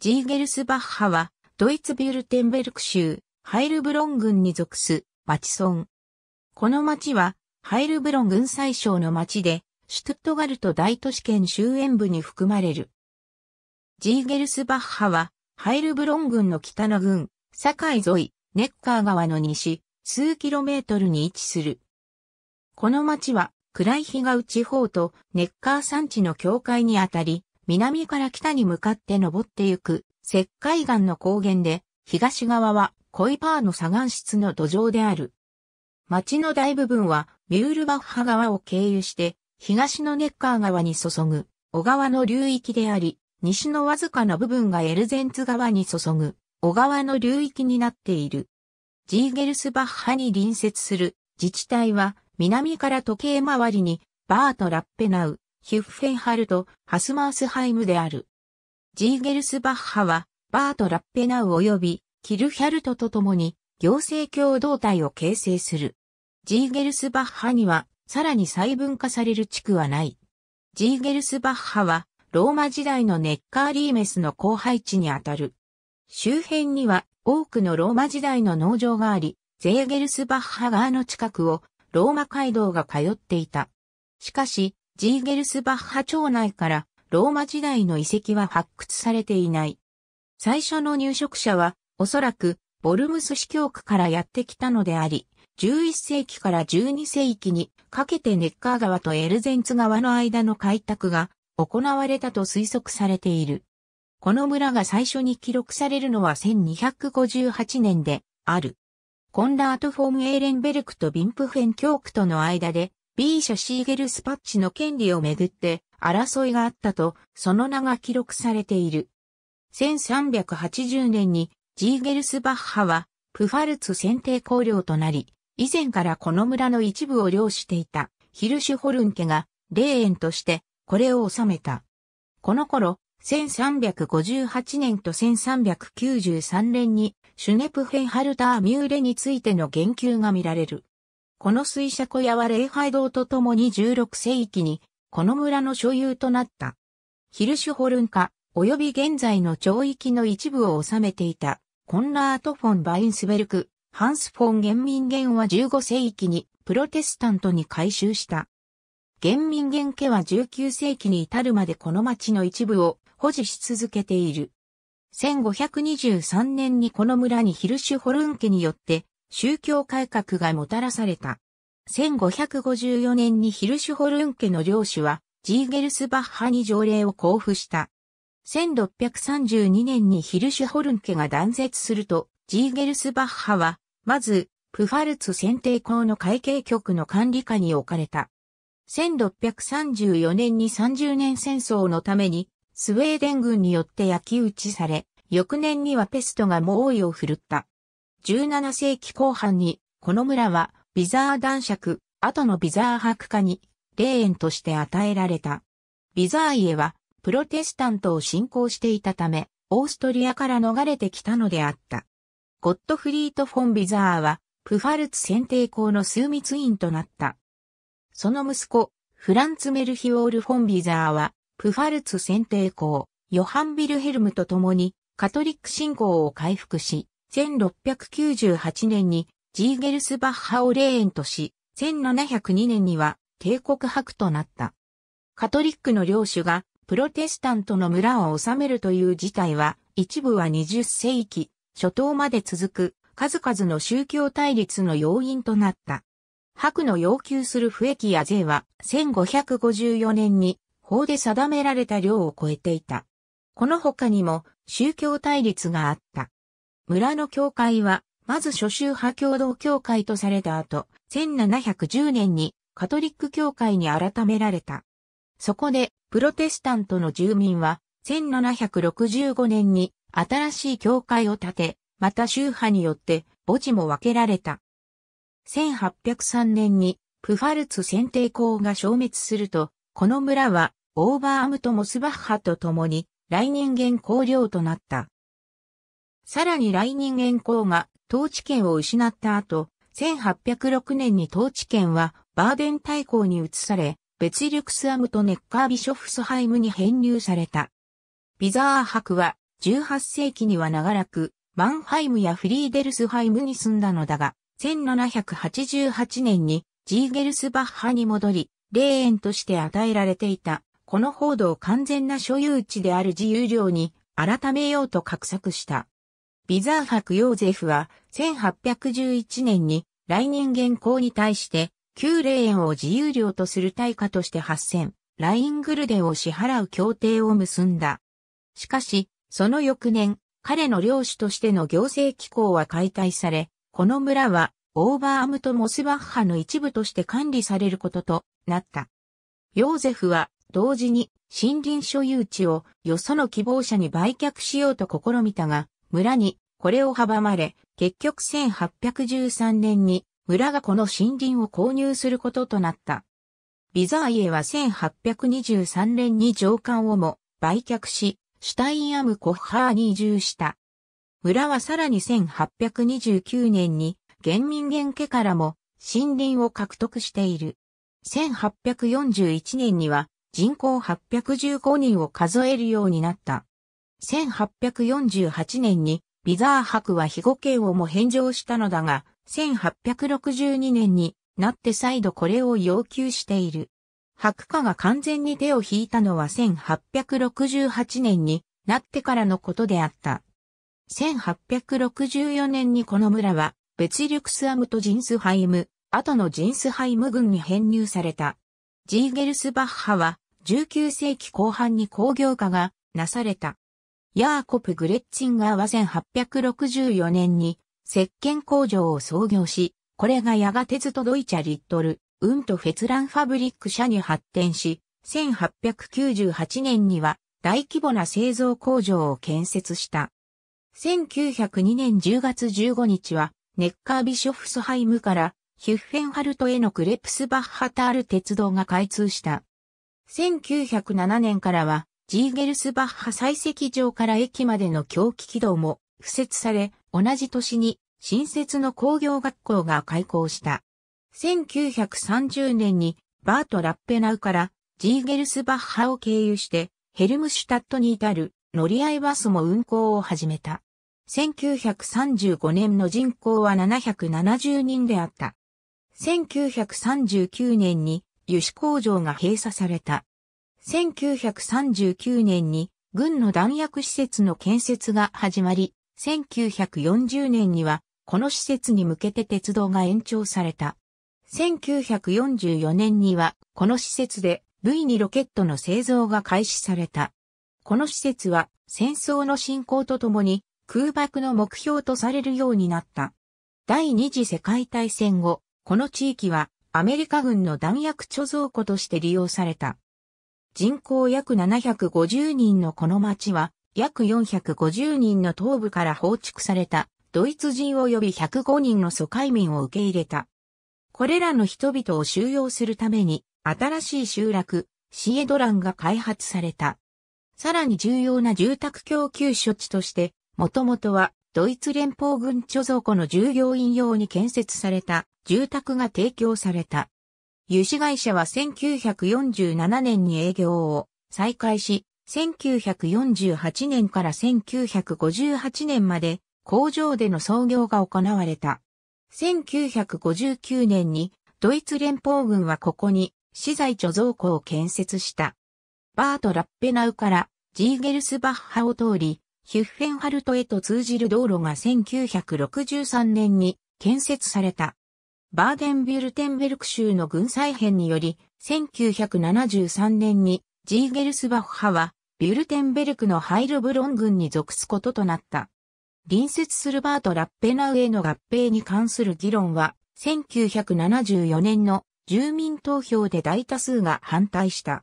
ジーゲルスバッハは、ドイツビュルテンベルク州、ハイルブロン郡に属す、町村。この町は、ハイルブロン郡最小の町で、シュトゥットガルト大都市圏周縁部に含まれる。ジーゲルスバッハは、ハイルブロン郡の北の郡、境沿い、ネッカー川の西、数キロメートルに位置する。この町は、暗い日がう地方とネッカー山地の境界にあたり、南から北に向かって登ってゆく石灰岩の高原で、東側はコイパーの砂岩質の土壌である。町の大部分はミュールバッハ川を経由して、東のネッカー川に注ぐ小川の流域であり、西のわずかな部分がエルゼンツ川に注ぐ小川の流域になっている。ジーゲルスバッハに隣接する自治体は南から時計回りにバート・ラッペナウ、ヒュッフェンハルト、ハスマースハイムである。ジーゲルスバッハは、バート・ラッペナウ及び、キルヒャルトと共に、行政共同体を形成する。ジーゲルスバッハには、さらに細分化される地区はない。ジーゲルスバッハは、ローマ時代のネッカーリーメスの後輩地にあたる。周辺には、多くのローマ時代の農場があり、ゼーゲルスバッハ側の近くを、ローマ街道が通っていた。しかし、ジーゲルスバッハ町内からローマ時代の遺跡は発掘されていない。最初の入植者は、おそらく、ボルムス市教区からやってきたのであり、11世紀から12世紀にかけてネッカー川とエルゼンツ川の間の開拓が行われたと推測されている。この村が最初に記録されるのは1258年である。コンラート・フォーム・エーレンベルクとビンプフェン教区との間で B 社シーゲルスパッチの権利をめぐって争いがあったと、その名が記録されている。1380年にジーゲルスバッハはプファルツ選定公領となり、以前からこの村の一部を領していたヒルシュホルン家が霊園としてこれを治めた。この頃、1358年と1393年にシュネプヘンハルターミューレについての言及が見られる。この水車小屋は礼拝堂とともに16世紀に、この村の所有となった。ヒルシュホルン家、及び現在の町域の一部を治めていた、コンラート・フォン・バインスベルク、ハンス・フォン・ゲンミンゲンは15世紀に、プロテスタントに改修した。ゲンミンゲン家は19世紀に至るまでこの町の一部を保持し続けている。1523年にこの村にヒルシュホルン家によって宗教改革がもたらされた。1554年にヒルシュホルン家の領主は、ジーゲルスバッハに条例を交付した。1632年にヒルシュホルン家が断絶すると、ジーゲルスバッハは、まず、プファルツ選定校の会計局の管理下に置かれた。1634年に30年戦争のために、スウェーデン軍によって焼き打ちされ、翌年にはペストが猛威を振るった。17世紀後半に、この村は、ビザー男爵、後のビザー博家に、霊園として与えられた。ビザー家は、プロテスタントを信仰していたため、オーストリアから逃れてきたのであった。ゴッドフリート・フォン・ビザーは、プファルツ選定校の枢密院となった。その息子、フランツ・メルヒオール・フォン・ビザーは、プファルツ選定校、ヨハン・ビルヘルムと共に、カトリック信仰を回復し、1698年にジーゲルスバッハを霊園とし、1702年には帝国博となった。カトリックの領主がプロテスタントの村を治めるという事態は、一部は20世紀初頭まで続く数々の宗教対立の要因となった。博の要求する不益や税は1554年に法で定められた量を超えていた。この他にも宗教対立があった。村の教会は、まず諸宗派共同教会とされた後、1710年にカトリック教会に改められた。そこで、プロテスタントの住民は、1765年に新しい教会を建て、また宗派によって墓地も分けられた。1803年にプファルツ選定校が消滅すると、この村はオーバーアムとモスバッハと共に来人間公領となった。さらに来人元寇が統治権を失った後、1806年に統治権はバーデン大公に移され、ベツリュクスアムとネッカービショフスハイムに編入された。ビザー博は18世紀には長らくマンハイムやフリーデルスハイムに住んだのだが、1788年にジーゲルスバッハに戻り、霊園として与えられていた、この報道完全な所有地である自由領に改めようと画策した。ビザーファク・ヨーゼフは、1811年に、来年現行に対して、旧霊園を自由料とする対価として8000、ライングルデを支払う協定を結んだ。しかし、その翌年、彼の領主としての行政機構は解体され、この村は、オーバーアムとモスバッハの一部として管理されることとなった。ヨーゼフは、同時に森林所有地をよその希望者に売却しようと試みたが、村にこれを阻まれ、結局1813年に村がこの森林を購入することとなった。ビザーイエは1823年に上官をも売却し、シュタインアムコッハーに移住した。村はさらに1829年に原民元家からも森林を獲得している。1841年には人口815人を数えるようになった。1848年にビザー博は被護刑をも返上したのだが、1862年になって再度これを要求している。白化が完全に手を引いたのは1868年になってからのことであった。1864年にこの村は、ベツリュクスアムとジンスハイム、後のジンスハイム軍に編入された。ジーゲルスバッハは、19世紀後半に工業化がなされた。ヤーコプ・グレッチンガーは1864年に石鹸工場を創業し、これがやがてずとドイチャ・リットル、ウント・フェツラン・ファブリック社に発展し、1898年には大規模な製造工場を建設した。1902年10月15日は、ネッカービショフスハイムからヒュッフェンハルトへのクレプスバッハタール鉄道が開通した。1907年からはジーゲルスバッハ採石場から駅までの狭気軌道も敷設され、同じ年に新設の工業学校が開校した。1930年にバート・ラッペナウからジーゲルスバッハを経由してヘルムシュタットに至る乗り合いバスも運行を始めた。1935年の人口は770人であった。1939年に油脂工場が閉鎖された。1939年に軍の弾薬施設の建設が始まり、1940年にはこの施設に向けて鉄道が延長された。1944年にはこの施設で V2 ロケットの製造が開始された。この施設は戦争の進行とともに空爆の目標とされるようになった。第二次世界大戦後、この地域はアメリカ軍の弾薬貯蔵庫として利用された。人口約750人のこの町は、約450人の東部から放逐された、ドイツ人及び105人の疎開民を受け入れた。これらの人々を収容するために、新しい集落、シエドランが開発された。さらに重要な住宅供給処置として、もともとはドイツ連邦軍貯蔵庫の従業員用に建設された住宅が提供された。油脂会社は1947年に営業を再開し、1948年から1958年まで工場での操業が行われた。1959年にドイツ連邦軍はここに資材貯蔵庫を建設した。バート・ラッペナウからジーゲルスバッハを通り、ヒュッフェンハルトへと通じる道路が1963年に建設された。バーデンビュルテンベルク州の軍再編により、1973年にジーゲルスバッハはビュルテンベルクのハイルブロン軍に属すこととなった。隣接するバート・ラッペナウへの合併に関する議論は、1974年の住民投票で大多数が反対した。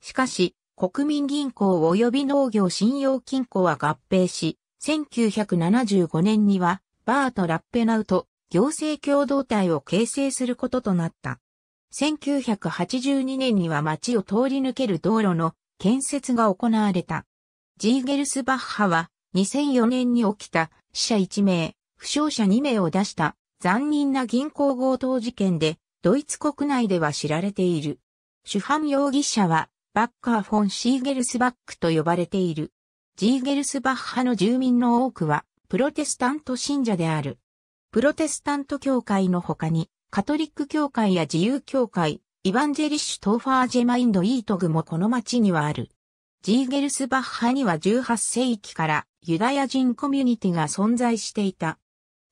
しかし、国民銀行及び農業信用金庫は合併し、1975年には、バート・ラッペナウと行政共同体を形成することとなった。1982年には町を通り抜ける道路の建設が行われた。ジーゲルスバッハは2004年に起きた死者1名、負傷者2名を出した残忍な銀行強盗事件でドイツ国内では知られている。主犯容疑者はバッカー・フォン・シーゲルスバックと呼ばれている。ジーゲルスバッハの住民の多くはプロテスタント信者である。プロテスタント教会の他に、カトリック教会や自由教会、イヴァンジェリッシュ・トーファージェマインド・イートグもこの町にはある。ジーゲルスバッハには18世紀からユダヤ人コミュニティが存在していた。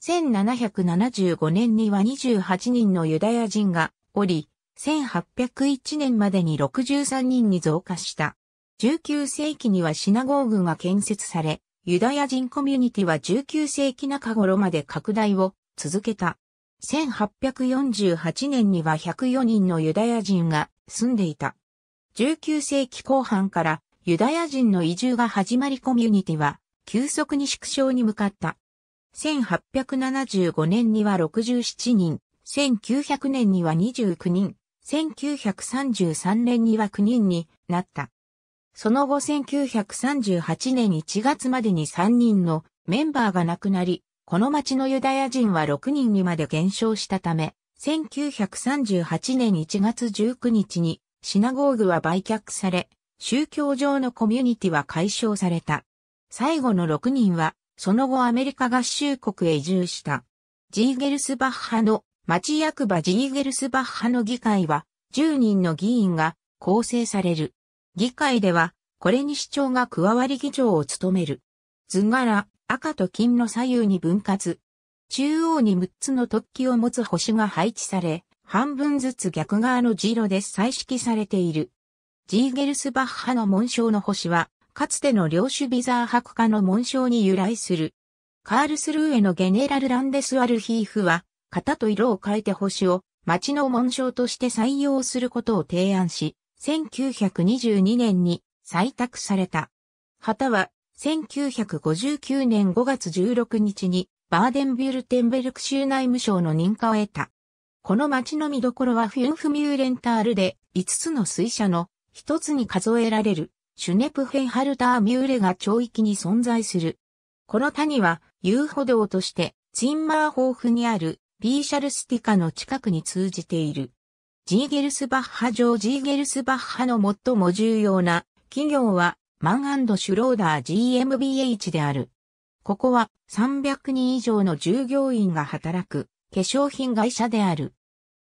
1775年には28人のユダヤ人がおり、1801年までに63人に増加した。19世紀にはシナゴーグが建設され、ユダヤ人コミュニティは19世紀中頃まで拡大を続けた。1848年には104人のユダヤ人が住んでいた。19世紀後半からユダヤ人の移住が始まりコミュニティは急速に縮小に向かった。1875年には67人、1900年には29人、1933年には9人になった。その後1938年1月までに3人のメンバーが亡くなり、この町のユダヤ人は6人にまで減少したため、1938年1月19日にシナゴーグは売却され、宗教上のコミュニティは解消された。最後の6人は、その後アメリカ合衆国へ移住した。ジーゲルスバッハの町役場ジーゲルスバッハの議会は、10人の議員が構成される。議会では、これに市長が加わり議長を務める。図柄、赤と金の左右に分割。中央に6つの突起を持つ星が配置され、半分ずつ逆側のジロで彩色されている。ジーゲルスバッハの紋章の星は、かつての領主ビザー博家の紋章に由来する。カールスルーへのゲネラル・ランデス・アルヒーフは、型と色を変えて星を町の紋章として採用することを提案し、1922年に採択された。旗は、1959年5月16日に、バーデンビュルテンベルク州内務省の認可を得た。この町の見どころはフュンフミューレンタールで、5つの水車の1つに数えられる、シュネプフェンハルターミューレが町域に存在する。この谷は、遊歩道として、ツインマーホーフにある、ビーシャルスティカの近くに通じている。ジーゲルスバッハ上ジーゲルスバッハの最も重要な企業はマンシュローダー GmbH である。ここは300人以上の従業員が働く化粧品会社である。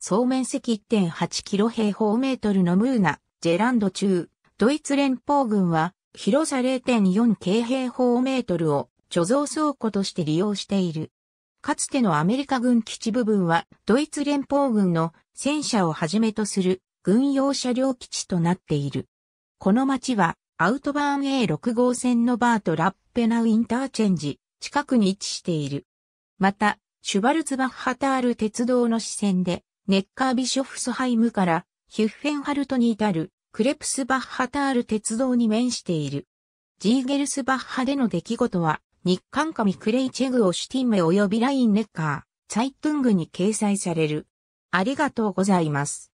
総面積1.8キロ平方メートルのムーナ、ジェランド中、ドイツ連邦軍は広さ0.4 k 平方メートルを貯蔵倉庫として利用している。かつてのアメリカ軍基地部分は、ドイツ連邦軍の戦車をはじめとする軍用車両基地となっている。この町は、アウトバーン A6 号線のバーとラッペナウインターチェンジ、近くに位置している。また、シュバルツバッハタール鉄道の支線で、ネッカービショフスハイムからヒュッフェンハルトに至るクレプスバッハタール鉄道に面している。ジーゲルスバッハでの出来事は日韓紙クレイチェグオシュティンメ及びラインネッカー、サイトングに掲載される。ありがとうございます。